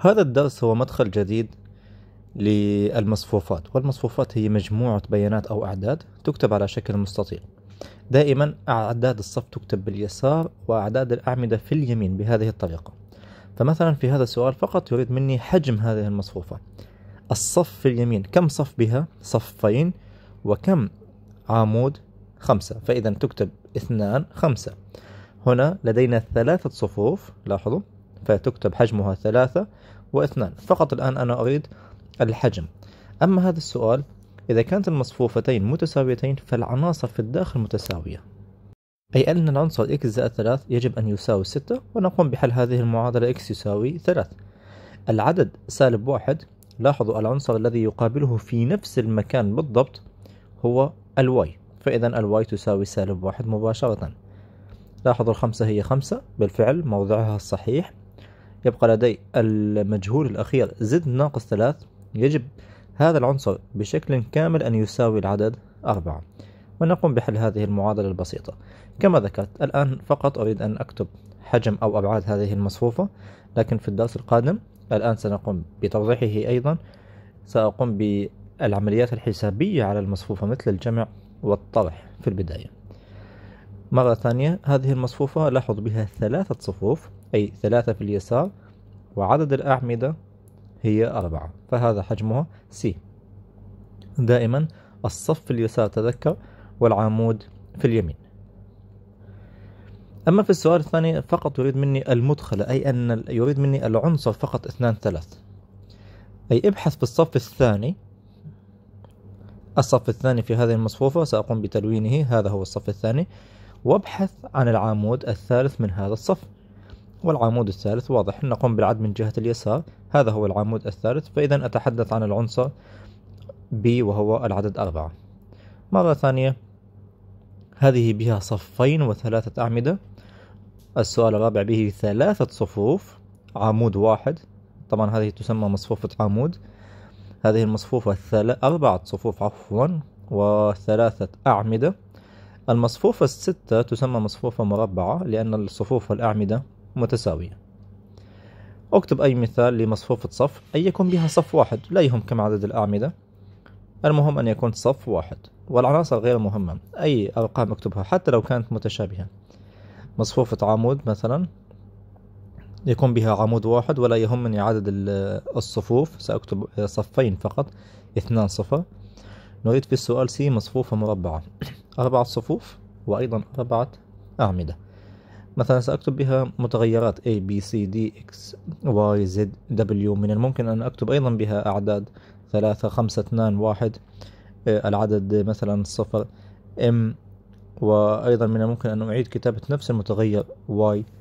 هذا الدرس هو مدخل جديد للمصفوفات والمصفوفات هي مجموعة بيانات أو أعداد تكتب على شكل مستطيل دائما أعداد الصف تكتب باليسار وأعداد الأعمدة في اليمين بهذه الطريقة فمثلا في هذا السؤال فقط يريد مني حجم هذه المصفوفة الصف في اليمين كم صف بها صفين وكم عمود خمسة فإذا تكتب اثنان خمسة هنا لدينا ثلاثة صفوف لاحظوا فتكتب حجمها ثلاثة واثنان فقط الآن أنا أريد الحجم أما هذا السؤال إذا كانت المصفوفتين متساويتين فالعناصر في الداخل متساوية أي أن العنصر x زائد 3 يجب أن يساوي 6 ونقوم بحل هذه المعادلة x يساوي 3 العدد سالب واحد لاحظوا العنصر الذي يقابله في نفس المكان بالضبط هو الواي فإذا الواي تساوي سالب واحد مباشرة لاحظوا الخمسة هي خمسة بالفعل موضعها الصحيح يبقى لدي المجهول الأخير زد ناقص ثلاث يجب هذا العنصر بشكل كامل أن يساوي العدد أربعة ونقوم بحل هذه المعادلة البسيطة كما ذكرت الآن فقط أريد أن أكتب حجم أو أبعاد هذه المصفوفة لكن في الدرس القادم الآن سنقوم بتوضيحه أيضا سأقوم بالعمليات الحسابية على المصفوفة مثل الجمع والطرح في البداية مرة ثانية هذه المصفوفة لاحظ بها ثلاثة صفوف أي ثلاثة في اليسار وعدد الأعمدة هي أربعة فهذا حجمها سي دائما الصف في اليسار تذكر والعمود في اليمين أما في السؤال الثاني فقط يريد مني المدخلة أي أن يريد مني العنصر فقط اثنان ثلاث أي ابحث في الصف الثاني الصف الثاني في هذه المصفوفة سأقوم بتلوينه هذا هو الصف الثاني وابحث عن العمود الثالث من هذا الصف والعمود الثالث واضح نقوم بالعد من جهة اليسار هذا هو العمود الثالث فإذا أتحدث عن العنصر B وهو العدد أربعة مرة ثانية هذه بها صفين وثلاثة أعمدة السؤال الرابع به ثلاثة صفوف عمود واحد طبعا هذه تسمى مصفوفة عمود هذه المصفوفة أربعة صفوف عفوا وثلاثة أعمدة المصفوفة الستة تسمى مصفوفة مربعة لأن الصفوف والأعمدة متساوية اكتب أي مثال لمصفوفة صف أن يكون بها صف واحد لا يهم كم عدد الأعمدة المهم أن يكون صف واحد والعناصر غير مهمة أي أرقام اكتبها حتى لو كانت متشابهة مصفوفة عمود مثلا يكون بها عمود واحد ولا يهمني عدد الصفوف سأكتب صفين فقط اثنان صفة نريد في السؤال سي مصفوفة مربعة أربعة صفوف وأيضا أربعة أعمدة مثلا سأكتب بها متغيرات A B C D X Y Z W من الممكن أن أكتب أيضا بها أعداد ثلاثة خمسة اثنان واحد آه، العدد مثلا صفر M وأيضا من الممكن أن أعيد كتابة نفس المتغير Y